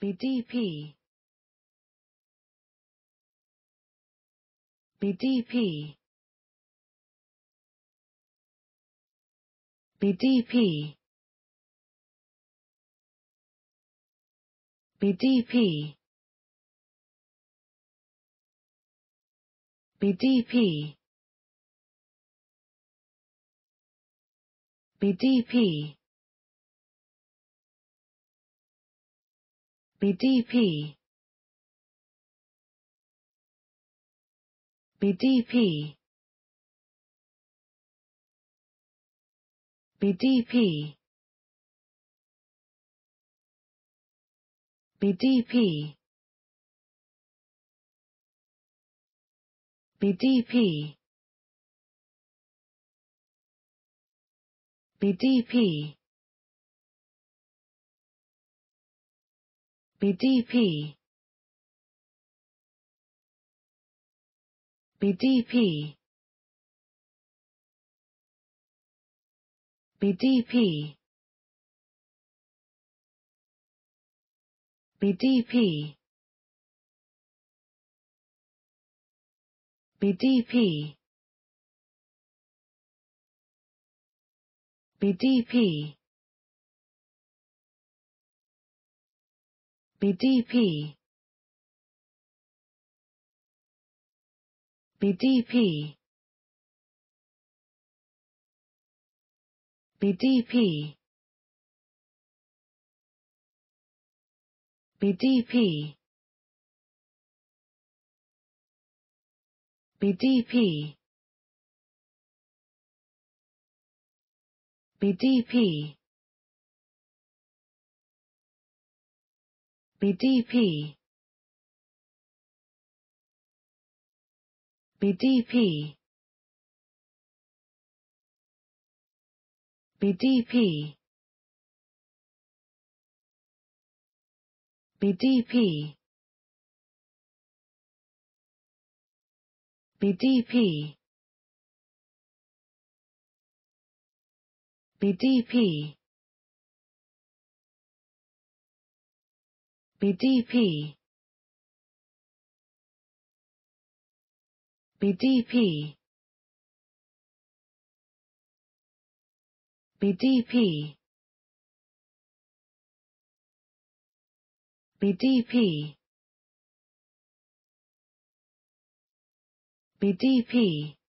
BDP BDP BDP BDP BDP BDP BDP BDP BDP BDP BDP BDP BDP BDP BDP BDP BDP BDP BDP BDP BDP BDP BDP BDP BDP BDP BDP BDP BDP BDP BDP BDP BDP BDP BDP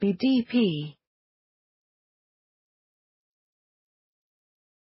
BDP